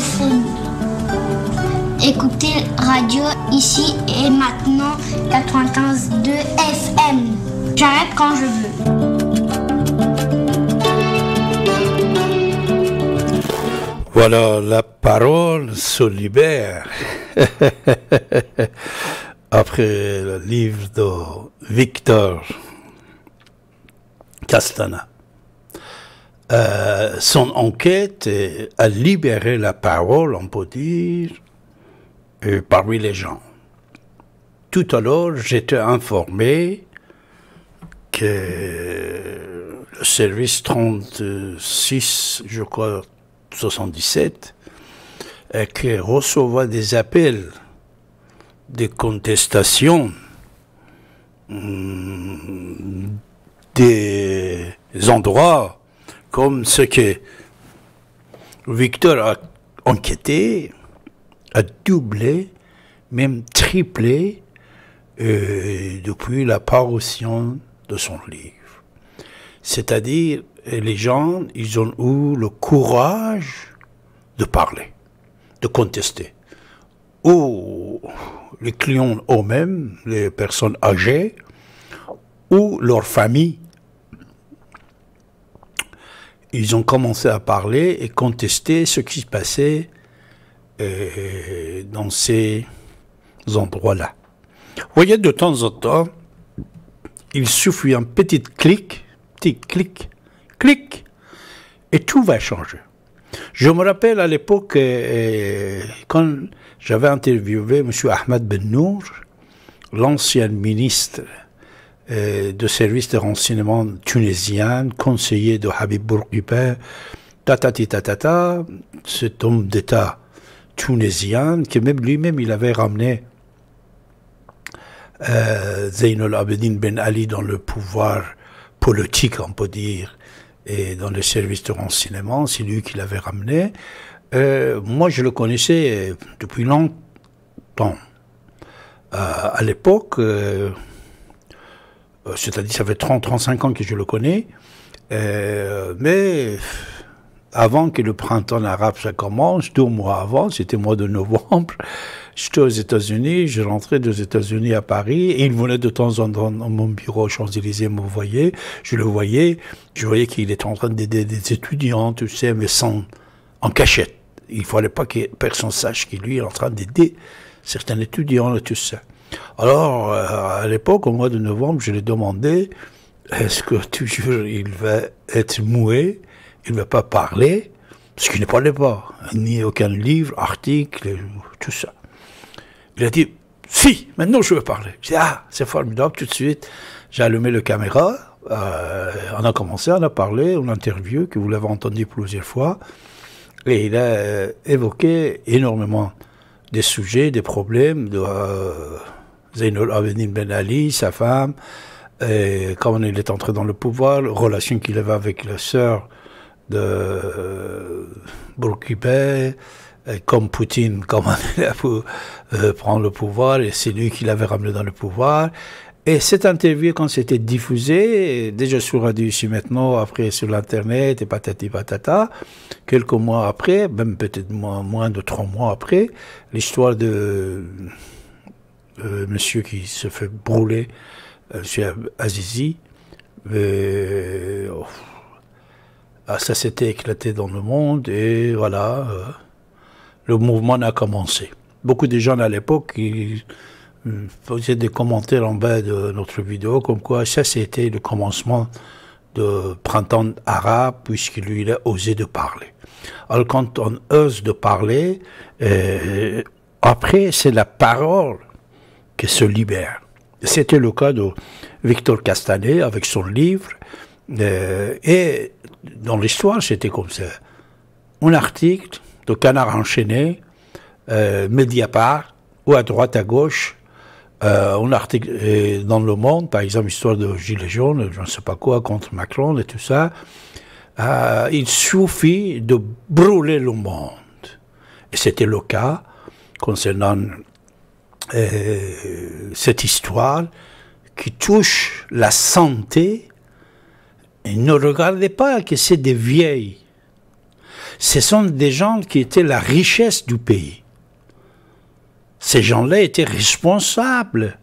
Écoutez Écoutez Radio ici et maintenant 95.2 FM. J'arrête quand je veux. Voilà, la parole se libère. Après le livre de Victor Castana. Euh, son enquête a libéré la parole, on peut dire, euh, parmi les gens. Tout à l'heure, j'étais informé que le service 36, je crois, 77, euh, qui recevait des appels des contestations hum, des endroits comme ce que Victor a enquêté, a doublé, même triplé euh, depuis la parution de son livre. C'est-à-dire, les gens, ils ont eu le courage de parler, de contester. Ou les clients eux-mêmes, les personnes âgées, ou leur famille ils ont commencé à parler et contester ce qui se passait euh, dans ces endroits-là. Vous voyez, de temps en temps, il suffit un petit clic, petit clic, clic, et tout va changer. Je me rappelle à l'époque, euh, quand j'avais interviewé M. Ahmed Ben Nour, l'ancien ministre euh, de service de renseignement tunisien, conseiller de Habib Bourguiba, ta ta cet homme d'État tunisien, qui même lui-même, il avait ramené euh, Zainul Abedin Ben Ali dans le pouvoir politique, on peut dire, et dans le service de renseignement, c'est lui qui l'avait ramené. Euh, moi, je le connaissais euh, depuis longtemps. à l'époque, euh, c'est-à-dire ça fait 30-35 ans que je le connais, euh, mais avant que le printemps arabe ça commence, deux mois avant, c'était mois de novembre, j'étais aux États-Unis, je rentrais des États-Unis à Paris, et il venait de temps en temps dans mon bureau aux Champs-Élysées me voyait, je le voyais, je voyais qu'il était en train d'aider des étudiants, tu sais, mais sans, en cachette. Il fallait pas que personne sache qu'il lui est en train d'aider certains étudiants, tout ça. Alors, euh, à l'époque, au mois de novembre, je lui ai demandé est-ce que toujours il va être moué Il ne va pas parler parce qu'il ne parlait pas, ni aucun livre, article, tout ça. Il a dit si, maintenant je veux parler. J'ai ah, c'est formidable, tout de suite. J'ai allumé la caméra, euh, on a commencé, on a parlé, on a interviewé, que vous l'avez entendu plusieurs fois, et il a euh, évoqué énormément des sujets, des problèmes, de, Zeynol Abedin Ben Ali, sa femme, et quand il est entré dans le pouvoir, relation qu'il avait avec la sœur de euh, et comme Poutine, comment il a pour euh, prendre le pouvoir, et c'est lui qui l'avait ramené dans le pouvoir. Et cette interview, quand c'était diffusée, déjà sur Radio ici maintenant, après sur l'Internet, et patati patata, quelques mois après, même peut-être moins, moins de trois mois après, l'histoire de euh, monsieur qui se fait brûler, monsieur euh, Azizi. Euh, oh, ah, ça s'était éclaté dans le monde et voilà, le mouvement a commencé. Beaucoup de gens à l'époque faisaient des commentaires en bas de notre vidéo comme quoi ça c'était le commencement de printemps arabe puisqu'il lui a osé de parler. Alors quand on ose de parler, après c'est la parole se libère. C'était le cas de Victor Castanet avec son livre. Euh, et dans l'histoire, c'était comme ça. Un article de Canard enchaîné, euh, Mediapart, ou à droite, à gauche, euh, un article euh, dans Le Monde, par exemple, histoire de Gilets jaunes, je ne sais pas quoi, contre Macron et tout ça. il suffit de brûler le monde. Et c'était le cas concernant euh, cette histoire qui touche la santé, et ne regardez pas que c'est des vieilles. Ce sont des gens qui étaient la richesse du pays. Ces gens-là étaient responsables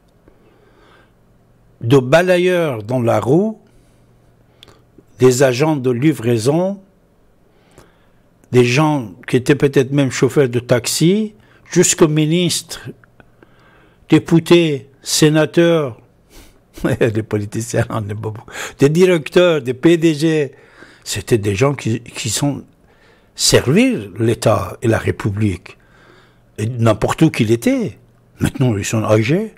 de balayeurs dans la roue, des agents de livraison, des gens qui étaient peut-être même chauffeurs de taxi, jusqu'au ministre députés, sénateurs, des politiciens, des directeurs, des PDG, c'était des gens qui, qui sont servir l'État et la République. N'importe où qu'il était. Maintenant, ils sont âgés.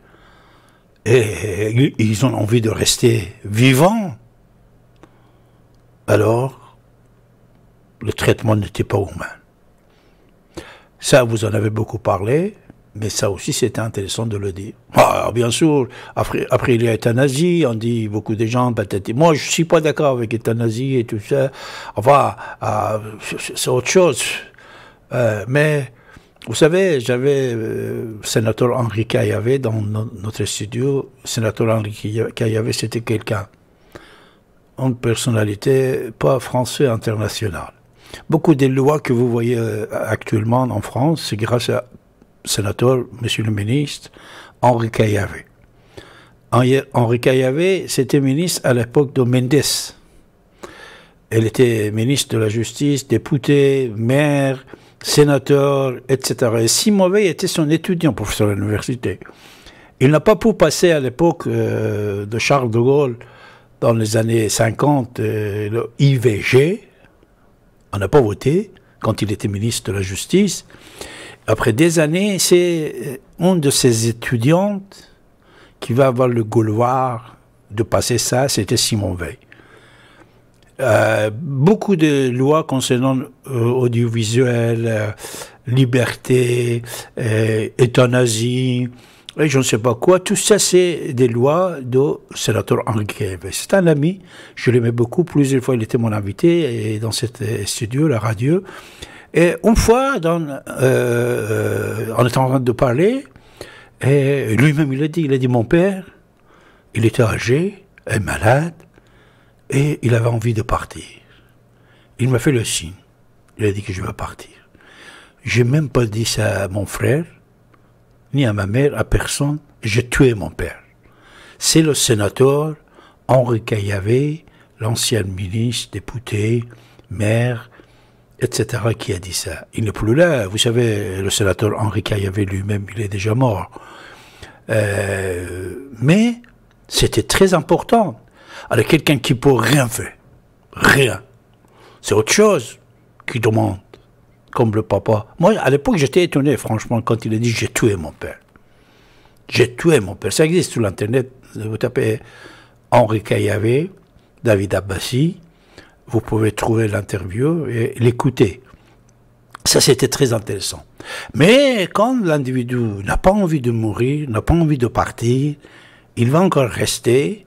Et ils ont envie de rester vivants. Alors, le traitement n'était pas humain. Ça, vous en avez beaucoup parlé. Mais ça aussi, c'était intéressant de le dire. Ah, bien sûr, après, après il y a euthanasie, on dit beaucoup de gens, peut-être, moi je ne suis pas d'accord avec euthanasie et tout ça, enfin, ah, c'est autre chose. Euh, mais, vous savez, j'avais euh, sénateur Henri Caillavé dans notre studio. Sénateur Henri Caillavé, c'était quelqu'un, une personnalité pas français internationale. Beaucoup des lois que vous voyez euh, actuellement en France, c'est grâce à sénateur, monsieur le ministre, Henri Caillavé. Henri Caillavé, c'était ministre à l'époque de Mendes. Elle était ministre de la Justice, député, maire, sénateur, etc. Et si mauvais était son étudiant, professeur à l'université. Il n'a pas pu passer à l'époque euh, de Charles de Gaulle, dans les années 50, euh, le IVG. On n'a pas voté quand il était ministre de la Justice après des années, c'est euh, une de ses étudiantes qui va avoir le gauloir de passer ça, c'était Simon Veil. Euh, beaucoup de lois concernant euh, audiovisuel, liberté, éthanasie, et je ne sais pas quoi, tout ça c'est des lois de sénateur Henri C'est un ami, je l'aimais beaucoup, plusieurs fois il était mon invité et dans cet studio, la radio. Et une fois, dans, euh, euh, en étant en train de parler, et lui-même il a dit, il a dit mon père, il était âgé, et malade, et il avait envie de partir. Il m'a fait le signe. Il a dit que je vais partir. J'ai même pas dit ça à mon frère, ni à ma mère, à personne. J'ai tué mon père. C'est le sénateur Henri Caillavé, l'ancien ministre, député, maire, etc., qui a dit ça. Il n'est plus là. Vous savez, le sénateur Henri Caillavé lui-même, il est déjà mort. Euh, mais c'était très important. Alors quelqu'un qui peut rien faire, rien, c'est autre chose qui demande, comme le papa. Moi, à l'époque, j'étais étonné, franchement, quand il a dit j'ai tué mon père. J'ai tué mon père. Ça existe sur l'internet. Vous tapez Henri Caillavé, David Abbassi, vous pouvez trouver l'interview et l'écouter. Ça, c'était très intéressant. Mais quand l'individu n'a pas envie de mourir, n'a pas envie de partir, il va encore rester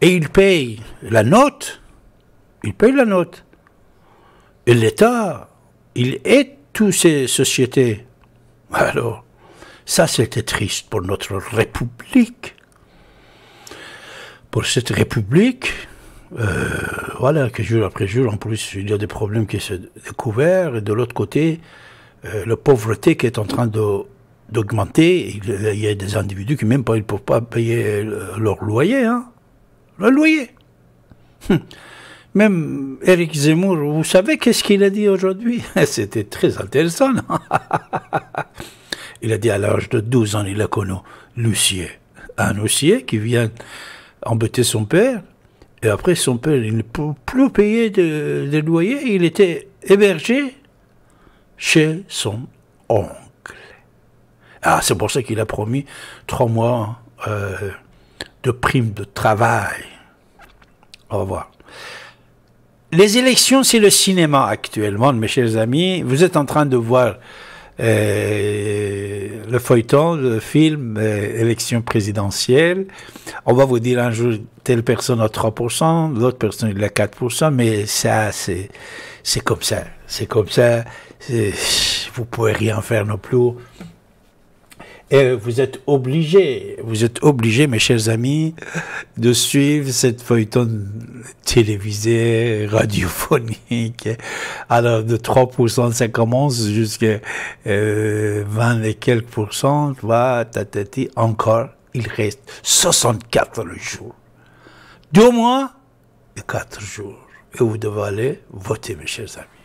et il paye la note. Il paye la note. Et l'État, il aide toutes ces sociétés. Alors, ça, c'était triste pour notre République. Pour cette République euh, voilà, que jour après jour, en plus, il y a des problèmes qui se découvrent. Et de l'autre côté, euh, la pauvreté qui est en train d'augmenter. Il y a des individus qui même pas, ils peuvent pas payer euh, leur loyer. Hein. Le loyer. Hum. Même Eric Zemmour, vous savez qu'est-ce qu'il a dit aujourd'hui C'était très intéressant. il a dit à l'âge de 12 ans, il a connu l'huissier. Un huissier qui vient embêter son père et après, son père, il ne peut plus payer de, de, loyer. Il était hébergé chez son oncle. Ah, c'est pour ça qu'il a promis trois mois euh, de prime de travail. Au revoir. Les élections, c'est le cinéma actuellement, mes chers amis. Vous êtes en train de voir euh, le feuilleton, le film, euh, élection présidentielle. On va vous dire un jour, telle personne a 3%, l'autre personne a 4%, mais ça, c'est, c'est comme ça. C'est comme ça. Vous pouvez rien faire non plus. Et vous êtes obligés, vous êtes obligés, mes chers amis, de suivre cette feuilleton télévisée, radiophonique. Alors, de 3%, ça commence jusqu'à 20 euh, et quelques pourcents, encore, il reste 64 jours. Deux mois et quatre jours. Et vous devez aller voter, mes chers amis.